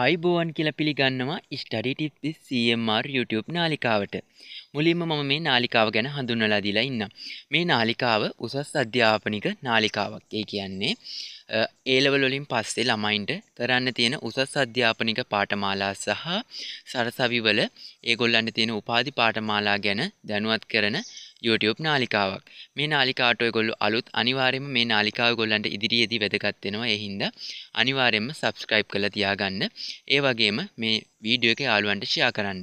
ආයිබෝවන් කියල පිළිගන්නවා ස්ටඩිටිප්ති සMR YouTube නාලිකාවට මුලින්ම මම මේ නාලිකාව ගැන හඳුන්නලා දිලා ඉන්න මේ නාලිකාව උසස් අධ්‍යාපනික නාලිකාවක් ඒ කියන්නේ ඒලවලොලින් පස්සේ ළමයින්ට කරන්න තියෙන උසස් අධ්‍යාපනික පාටමාලා සහ සරසවිවල ඒගොල්ලන්න තියෙන උපාධි පාටමාලා ගැන දැනුවත් කරන YouTube නාලිකාවක් මේ නාලිකාට ඔයගොල්ලෝ අලුත් අනිවාර්යයෙන්ම මේ නාලිකාව ඔයගොල්ලන්ට ඉදිරියේදී වැදගත් වෙනවා ඒ හින්දා අනිවාර්යයෙන්ම subscribe කරලා තියාගන්න ඒ වගේම මේ වීඩියෝ එක යාළුවන්ට ෂෙයා කරන්න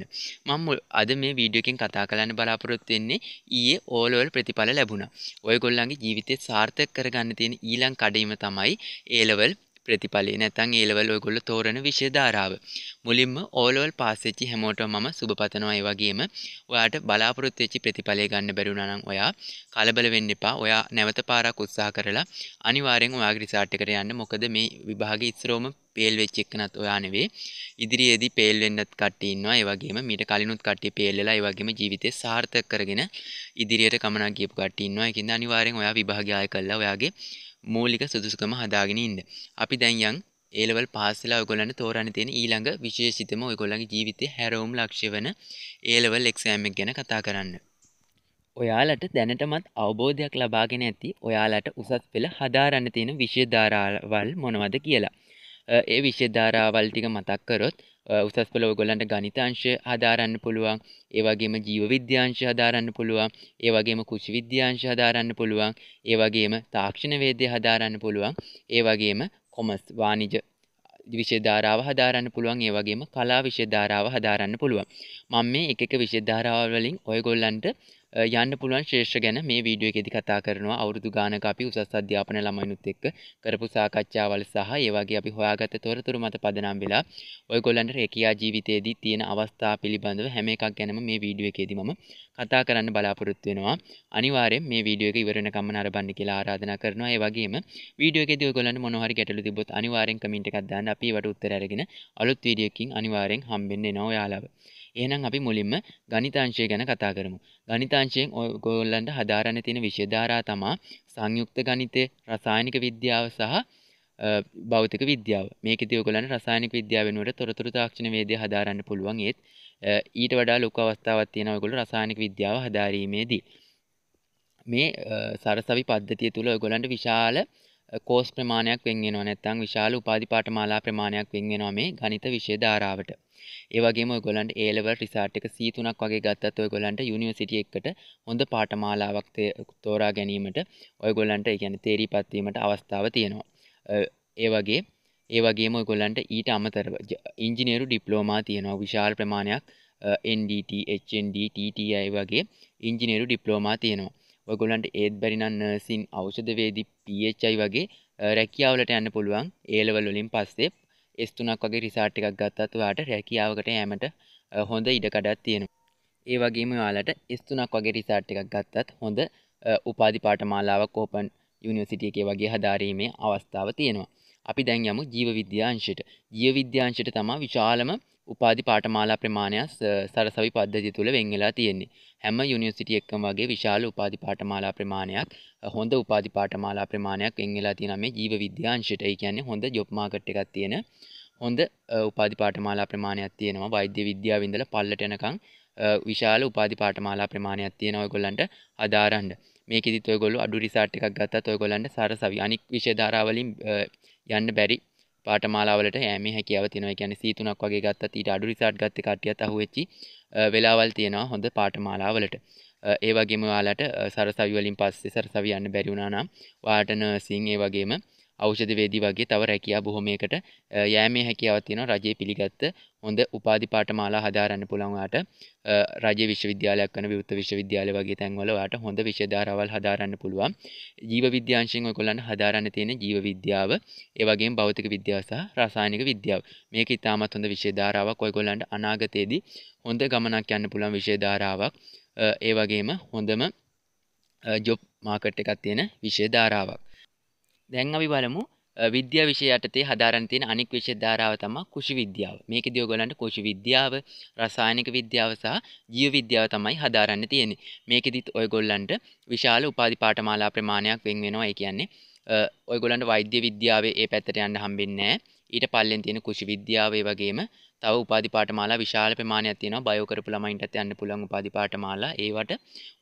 මම අද මේ වීඩියෝ එකෙන් කතා කරන්න බලාපොරොත්තු වෙන්නේ ඊයේ ඕල් ඕල් ප්‍රතිඵල ලැබුණා ඔයගොල්ලන්ගේ ජීවිතේ සාර්ථක කරගන්න තියෙන ඊළඟ කඩේම තමයි A level ප්‍රතිඵලේ නැතන් ඒලවල් ඔයගොල්ල තෝරන විශෂධාරාව. මුලින්ම ඕලෝල් පාසච්චි හැමෝට ම සුභපතනවයි වගේම ඔයාට බලාපොරොත්තච්චි ප්‍රතිඵලය ගන්න බැරුණනම් ඔයා කලබල වෙන්න එපා ඔයා නැවත පාරක් උත්සා කරලා අනිවාරෙන් ඔයාග්‍රිසාට්ිකර යන්න මොකද මේ විභාග ඉස්රෝම පේල් වෙච්චෙක්නත් ඔයානවේ ඉදිරියේදී පේල් වෙන්නත් කට්ටඉන්නවා ඒවගේම මීට කලිනුත් කට්ටි පේල්ලලා ඒවගේම ජීවිතය සාර්ථක කරගෙන ඉදිරියට කමනා කියපු කට්ටඉන්නවා එකින්ද අනිවාරෙන් ඔයා විභාගය කල්ලා ඔයාගේ මූලික සුදුසුකම හදාගෙන ඉන්න. අපි දැන්යන් ඒලවල් පාසලා ඔගොලන්න තෝරණ තියෙන ඊළඟ විශේෂිතම ඔයගොල්ලගේ ජීවිතය හැරවුම් ලක්ෂ්‍ය වන ඒලවල් එක්සෑම්ක් ගැන කතා කරන්න. ඔයාලට දැනටමත් අවබෝධයක් ලබාගෙන ඇති ඔයාලට උසස් පෙළ හදාරන්න තියෙන විශේධාරාවල් මොනවද කියලා. ඒ විශේධාරාවල් ටික මතක්කරොත් උසස් පෙළ ඔයගොල්ලන්ට ගණිතාංශ හදාරන්න පුළුවන් ඒ වගේම ජීව විද්‍යාංශ හදාරන්න පුළුවන් ඒ වගේම කෘෂි විද්‍යාංශ හදාරන්න පුළුවන් ඒ වගේම තාක්ෂණ වේදය හදාරන්න පුළුවන් ඒ වගේම කොමර්ස් වාණිජ විෂය ධාරාව හදාරන්න පුළුවන් ඒ වගේම කලා විෂය ධාරාව හදාරන්න පුළුවන් මම මේ එක එක විෂය ධාරාවල් වලින් ඔයගොල්ලන්ට යන්න පුළුවන් ශ්‍රේෂ්ඨ ගැන මේ වීඩියෝ එකේදී කතා කරනවා අවුරුදු ගානක අපි උසස් අධ්‍යාපන ළමයිනුත් එක්ක කරපු සාකච්ඡාවල් සහ ඒ වගේ අපි හොයාගත්ත තොරතුරු මත පදනම් වෙලා ඔයගොල්ලන්ට රැකියා ජීවිතයේදී තියෙන අවස්ථා පිළිබඳව හැම එකක් ගැනම මේ වීඩියෝ එකේදී මම කතා කරන්න බලාපොරොත්තු වෙනවා අනිවාර්යෙන් මේ වීඩියෝ එක ඉවර වෙනකම්ම නරඹන්න කියලා ආරාධනා කරනවා ඒ වගේම වීඩියෝ එකේදී ඔයගොල්ලන්ට මොනවා හරි ගැටලු තිබ්බොත් අනිවාර්යෙන් කමෙන්ට් එකක් දාන්න අපි ඒවට උත්තර අරගෙන අලුත් වීඩියෝ එකකින් අනිවාර්යෙන් හම්බෙන්න එනවා ඔයාලව එහෙනම් අපි මුලින්ම ගණිතාංශය ගැන කතා කරමු. ගණිතාංශයෙන් ඔයගොල්ලන්ට හදාරන්න තියෙන විෂය ධාරා තමා සංයුක්ත ගණිතය, රසායනික විද්‍යාව සහ භෞතික විද්‍යාව. මේකෙදී ඔයගොල්ලන්ට රසායනික විද්‍යාව වෙනුවට තොරතුරු තාක්ෂණ වේදය හදාරන්න පුළුවන්. ඒත් ඊට වඩා ලොකු අවස්ථාවක් තියෙනවා ඔයගොල්ලෝ රසායනික විද්‍යාව හදාරීමේදී. මේ සරසවි පද්ධතිය තුළ ඔයගොලන්ට විශාල කෝස් ප්‍රමාණයක් වෙන් වෙනවා නැත්නම් විශාල උපාධි පාඨමාලා ප්‍රමාණයක් වෙන් වෙනවා මේ ගණිත විෂය ධාරාවට. ඒ වගේම ඔයගොල්ලන්ට A level result එක C3ක් වගේ ගත්තත් ඔයගොල්ලන්ට යුනිවර්සිටි එකට හොඳ පාඨමාලාවක් තෝරා ගැනීමට ඔයගොල්ලන්ට ඒ කියන්නේ තේරීපත් වීමට අවස්ථාව තියෙනවා. ඒ වගේ ඒ වගේම ඔයගොල්ලන්ට ඊට අමතරව ඉංජිනේරු ඩිප්ලෝමා තියෙනවා විශාල ප්‍රමාණයක් NDT, HND, TTI වගේ ඉංජිනේරු ඩිප්ලෝමා තියෙනවා. ඔයගොල්ලන්ට ඒත් බැරිනම් නර්සින් ඖෂධවේදී PHI වගේ රැකියාවලට යන්න පුළුවන් ඒලෙවල් වලින් පස්සේ S3ක් වගේ රිසර්ට් එකක් ගත්තත් ඔයාලට රැකියාවකට යෑමට හොඳ ඉඩකඩක් තියෙනවා. ඒ වගේම ඔයාලට S3ක් වගේ රිසර්ට් එකක් ගත්තත් හොඳ උපාධි පාඨමාලාවක් ඕපන් යුනිවර්සිටි එකේ වගේ හදාරීමේ අවස්ථාව තියෙනවා. අපි දැන් යමු ජීව විද්‍යාංශයට. ජීව විද්‍යාංශයට තමයි විශාලම උපාධි පාටමාලා ප්‍රමාණයක් සරසවි පද්ධති තුළ වෙංවෙලා තියෙන්නේ හැම යුනිවර්සිටි එක්කම වගේ විශාල උපාධි පාටමාලා ප්‍රමාණයක් හොඳ උපාධි පාටමාලා ප්‍රමාණයක් වෙංවෙලා තියෙන මේ ජීව විද්‍යාංශයට ඒ කියන්නේ හොඳ ජොබ් මාකට් එකක් තියෙන හොඳ උපාධි පාටමාලා ප්‍රමාණයක් තියෙනවා වෛද්‍ය විද්‍යාව ඉඳලා පල්ලට යනකම් විශාල උපාධි පාටමාලා ප්‍රමාණයක් තියෙන ඔයගොල්ලන්ට අදාරන්න මේකෙදිත් ඔයගොල්ලෝ අඩු රිසර්ට් එකක් ගත්තත් ඔයගොල්ලන්ට සරසවි අනික් විෂය ධාරාවලින් යන්න බැරි පාටමාලාවලට යෑම හැකියාව තියෙනවා කියන්නේ සීතුනක් වගේ ගත්තත් ඊට අඩු රිසාට් ගත්ත කට්ටියත් අහුවෙච්චි වෙලාවල් තියෙනවා හොඳ පාටමාලාවලට ඒ වගේම ඔයාලට සරසවි වලින් පස්සේ සරසවි යන්න බැරි වුණා නම් ඔයාට නර්සින් ඒ වගේම ඖෂධවේදී වගේ තව රැකියා බොහොමයකට යෑමේ හැකියාවක් තියෙනවා රජයේ පිළිගත්ත හොඳ උපාධි පාඨමාලා හදාරන්න පුළුවන් ඔයාට රජයේ විශ්වවිද්‍යාලයක් වෙන විවෘත විශ්වවිද්‍යාල වගේ තැන්වල ඔයාට හොඳ විෂය ධාරාවල් හදාරන්න පුළුවන් ජීව විද්‍යාංශයෙන් ඔයගොල්ලන්ට හදාරන්න තියෙන ජීව විද්‍යාව ඒ වගේම භෞතික විද්‍යාව සහ රසායනික විද්‍යාව මේක ඉතාමත් හොඳ විෂය ධාරාවක් ඔයගොල්ලන්ට අනාගතයේදී හොඳ ගමනක් යන්න පුළුවන් විෂය ධාරාවක් ඒ වගේම හොඳම ජොබ් මාකට් එකක් තියෙන විෂය ධාරාවක් දැන් අපි බලමු විද්‍යා විෂය යටතේ හදාරන් තියෙන අනික් විෂය ධාරාව තමයි කුෂි විද්‍යාව. මේකදී ඔයගොල්ලන්ට කුෂි විද්‍යාව, රසායනික විද්‍යාව සහ ජීව විද්‍යාව තමයි හදාරන්න තියෙන්නේ. මේකෙදිත් ඔයගොල්ලන්ට විශාල උපාධි පාඨමාලා ප්‍රමාණයක් වෙන් වෙනවා. ඒ කියන්නේ ඔයගොලන්ට වෛද්‍ය විද්‍යාවේ ඒ පැත්තට යන්න හම්බෙන්නේ ඊට පල්ලෙන් තියෙන කුෂි විද්‍යාවේ වගේම තව උපාධි පාඨමාලා විශාල ප්‍රමාණයක් තියෙනවා බයෝ කරපු ළමයින්ටත් යන්න පුළුවන් උපාධි පාඨමාලා ඒවට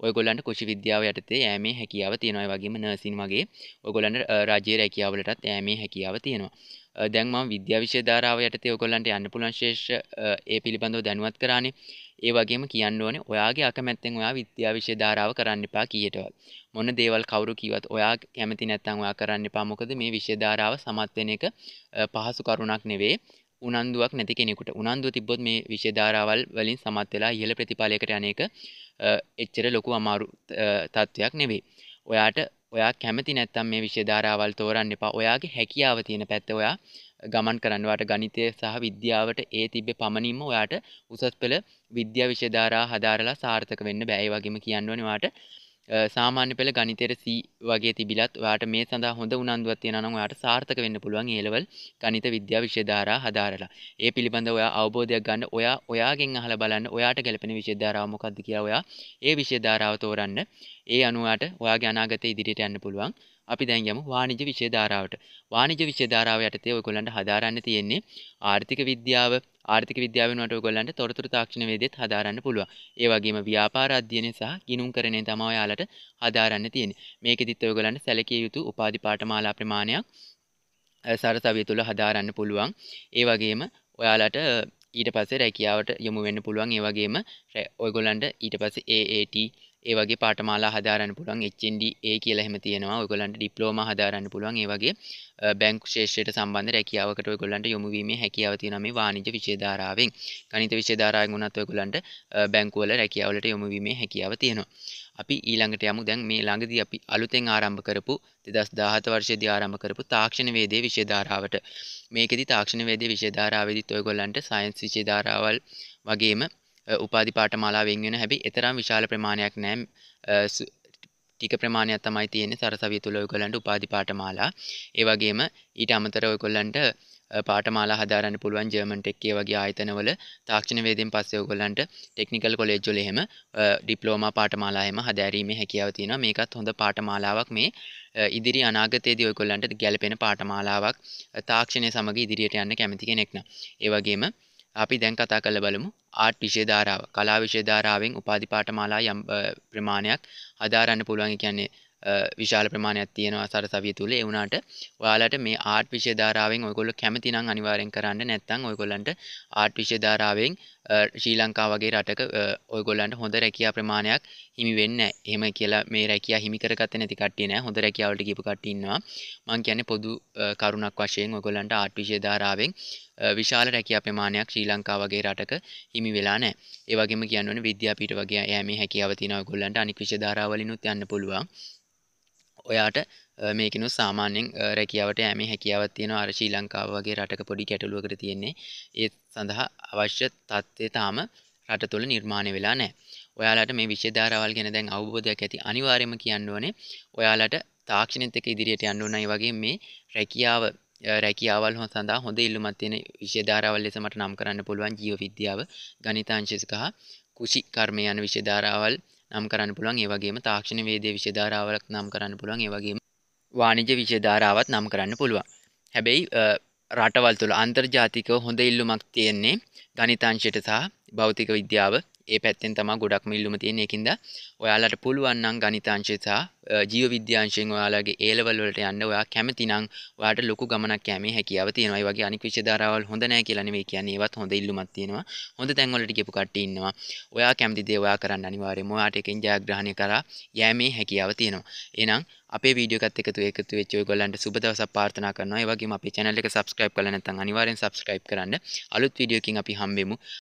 ඔයගොල්ලන්ට කුෂි විද්‍යාව යටතේ යෑමේ හැකියාව තියෙනවා ඒ වගේම නර්සින් වගේ ඔයගොල්ලන්ට රාජ්‍ය රැකියාවලටත් යෑමේ හැකියාව තියෙනවා දැන්ම විද්‍යාවිශය ධාරාව යටතේ ඔකොල්ලන්ට යන්න පුලන් ශේෂ ඒ පිළිබඳව දැනුවත් කරන්නේ ඒ වගේම කියන්න ඕනේ ඔයාගේ අකමැත්තෙන් ඔයා විද්‍යාවිශය ධාරාව කරන්න එපා කීයටවත් මොන දේවල් කවුරු කිවත් ඔයා කැමති නැත්තම් ඔයා කරන්න එපා මොකද මේ විෂය ධාරාව සමත් වෙන එක පහසු කරුණක් නෙවෙයි උනන්දුවක් නැති කෙනෙකුට උනන්දුව තිබ්බොත් මේ විෂය ධාරාවල් වලින් සමත් වෙලා ඉහළ ප්‍රතිඵලයකට අනේක එච්චර ලොකු අමාරු තත්ත්වයක් නෙවෙයි ඔයාට ඔයා කැමති නැත්තම් මේ විෂය ධාරාවල් තෝරන්න එපා ඔයාගේ හැකියාව තියෙන පැත්ත ඔයා ගමන් කරන්නවාට ගණිතය සහ විද්‍යාවට ඒ තිබ්බේ පමණින්ම ඔයාට උසස් පෙළ විද්‍යා විෂය ධාරා හදාරලා සාර්ථක වෙන්න බෑ ඒ වගේම කියන්න ඕනේ ඔයාට සාමාන්‍ය පෙළ ගනිතයට සී වගේ තිබිලත් වාට මේ සඳහා හොඳ උනන්දුවත් තියෙන නම් ඔයාට සාර්ථක වෙන්න පුළුවන් ඒලෙවල් ගණිත විද්‍යා විෂයධාරා හදාරලා. ඒ පිළිබඳව ඔයා අවබෝධයක් ගන්න ඔයා ඔයාගෙන් අහලා බලන්න ඔයාට ගැලපෙන විෂයධාරාව මොකක්ද කියලා ඔයා ඒ විෂයධාරාව තෝරන්න. ඒ අනුව ඔයාට ඔයාගේ අනාගතය ඉදිරියට යන්න පුළුවන්. අපි දැන් යමු වාණිජ විෂය ධාරාවට. වාණිජ විෂය ධාරාව යටතේ ඔයගොල්ලන්ට හදාරන්න තියෙන්නේ ආර්ථික විද්‍යාව, ආර්ථික විද්‍යාව වෙනුවට ඔයගොල්ලන්ට තොරතුරු තාක්ෂණ වේදෙත් හදාරන්න පුළුවන්. ඒ වගේම ව්‍යාපාර අධ්‍යයනය සහ ගිණුම්කරණය තමයි ඔයාලට හදාරන්න තියෙන්නේ. මේකෙදිත් ඔයගොල්ලන්ට සැලකිය යුතු උපාධි පාඨමාලා ප්‍රමාණයක් සරසවිය තුළ හදාරන්න පුළුවන්. ඒ වගේම ඔයාලට ඊට පස්සේ රැකියාවට යොමු වෙන්න පුළුවන්. ඒ වගේම ඔයගොල්ලන්ට ඊට පස්සේ AAT ඒ වගේ පාටමාලා හදාරන්න පුළුවන් HNDA කියලා එහෙම තියෙනවා. ඔයගොල්ලන්ට ඩිප්ලෝමා හදාරන්න පුළුවන්. ඒ වගේ බැංකු ක්ෂේත්‍රයට සම්බන්ධ රැකියාවකට ඔයගොල්ලන්ට යොමු වීමේ හැකියාව තියෙනවා මේ වාණිජ්‍ය විෂය ධාරාවෙන්. ගණිත විෂය ධාරාවෙන් වුණත් ඔයගොල්ලන්ට බැංකුවල රැකියාවලට යොමු වීමේ හැකියාව තියෙනවා. අපි ඊළඟට යමු දැන් මේ ළඟදී අපි අලුතෙන් ආරම්භ කරපු 2017 වර්ෂයේදී ආරම්භ කරපු තාක්ෂණ වේදයේ විෂය ධාරාවට. මේකෙදි තාක්ෂණ වේදයේ විෂය ධාරාවෙදිත් ඔයගොල්ලන්ට සයන්ස් විෂය ධාරාවල් වගේම උපාධි පාටමාලා වෙන්ගෙන හැබි එතරම් විශාල ප්‍රමාණයක් නෑම් ටික ප්‍රමාණයක් තමයි තියෙන සරසවිය තුළ ඔයකොලන්ට උපාධි පාටමාලා ඒවගේම ඊට අමතර ඔයකොල්ලන්ට පාටමාලා හදාරන්න පුළුවන් ජර්මන් ටෙක්කේ වගේ ආයතනවල තාක්ෂණ වේදෙන් පස්සේ ඔයගොල්ලන්ට ටෙක්නිකල් කොලෙජ් වල එහෙම ඩිප්ලෝමා පාටමාලා එහෙම හදාරීමේ හැකියාව තියෙනවා මේකත් හොඳ පාටමාලාවක් මේ ඉදිරි අනාගතයේදී ඔයගොල්ලන්ට ගැළපෙන පාටමාලාවක් තාක්ෂණය සමග ඉදිරියට යන්න කැමති කෙනෙක් නම් ඒ වගේම අපි දැන් කතා කළ බලමු ආට් විෂයධාරාව කලා විෂයධාරාවෙන් උපාධිපාටමාලා යම් ප්‍රමාණයක් හදාරන්න පුළුවන් කියන්නේ විශාල ප්‍රමාණයක් තියෙනවා සරසවිය තුළ ඒ වුණාට ඔයාලට මේ ආට් විෂයධාරාවෙන් ඔයගොල්ලෝ කැමති නම් අනිවාර්යෙන් කරන්න නැත්නම් ඔයගොල්ලන්ට ආට් විෂයධාරාවෙන් ශ්‍රී ලංකා වගේ රටක ඔයගොල්ලන්ට හොඳ රැකයා ප්‍රමාණයක් හිමි වෙන්න එහෙම කියලා මේ රැකයා හිමිකරගත නැති කට්ටිය නෑ හොඳ රැකියාවලට ගිපු කට්ටින්නවා මං කියන්නේ පොදු කරුණක් වශයෙන් ඔයගොල්ලන්ට ආර්ට්විෂය ධාරාවෙන් විශාල රැකියා ප්‍රමාණයක් ශ්‍රී ලංකා වගේ රටක හිමි වෙලා නෑ ඒ වගේම කියන්න ඕනේ විද්‍යාපීඨ වගේ යෑමේ හැකියාව තියෙන ඔයගොල්ලන්ට අනික් විෂය ධාරාවලිනුත් යන්න පුළුවන් ඔයාට මේකනු සාමාන්‍යෙන් රැකියාවට ඇම හැකියාවත් තියෙන අරශී ලංකාව වගේ රටක පොඩි කැටලුවකට තියෙන්නේ ඒත් සඳහා අවශ්‍ය තත්ත්වය තාම රට තුළ නිර්මාණය වෙලා නෑ ඔයාලට මේ විශ්‍යධාරවල් ගැන දැන් අවබෝධයක් ඇති අනිවාර්යම කියන්න ඕනේ ඔයාලට තාක්ෂණත් එක ඉදිරියට යන්න ඕනයි වගේ මේ රැකියාව රැකියාවල් හො සඳහා හොඳ ඉල්ලුමත් තියෙන විශ්‍යධාරවල් ලෙස මට නම් කරන්න පුළුවන් ජීව විද්‍යාව ගනිතාංශසිකහ කුෂි කර්මය යන විශ්‍යධාරාවල් නම් කරන්න පුළුවන් ඒ වගේම තාක්ෂණ වේදේ විෂයධාරාවක් නම් කරන්න පුළුවන් ඒ වගේම වාණිජ විෂයධාරාවත් නම් කරන්න පුළුවන් හැබැයි රටවල් තුළ අන්තර්ජාතිකව හොඳ ඉල්ලුමක් තියෙන්නේ ගණිතාංශයට සහ භෞතික විද්‍යාව ඒ පැත්තෙන් තමා ගොඩක් මිල්ලුම තියෙන එකින්ද ඔයාලට පුළුවන්නම් ගනිතාංශයතා ජීව විද්‍යාංශයෙන් ඔයාලගේ ඒලවල්වලට යන්න ඔයා කැමතිනම් ඔයාට ලොකු ගමනක් කෑමේ හැකියාව තියෙනවා ඒ වගේ අනික් විෂයධාරාවල් හොඳ නැහැ කියලා නෙමෙයි කියන්නේ ඒවත් හොඳ ඉල්ලුමක් තියෙනවා හොඳ තැන් වලට ගිහපු කට්ටිය ඉන්නවා ඔයා කැමති දේ ඔයා කරන්න අනිවාර්යයෙන්ම ඔයාට එකෙන් ජයග්‍රහණය කරා යෑමේ හැකියාව තියෙනවා එහෙනම් අපේ වීඩියෝ එකත් එකතු එකතු වෙච්ච ඔයගොල්ලන්ට සුබ දවසක් ප්‍රාර්ථනා කරනවා. ඒ වගේම අපේ channel එක subscribe කරලා නැත්නම් අනිවාර්යෙන් subscribe කරන්න. අලුත් වීඩියෝකින් අපි හම්බෙමු.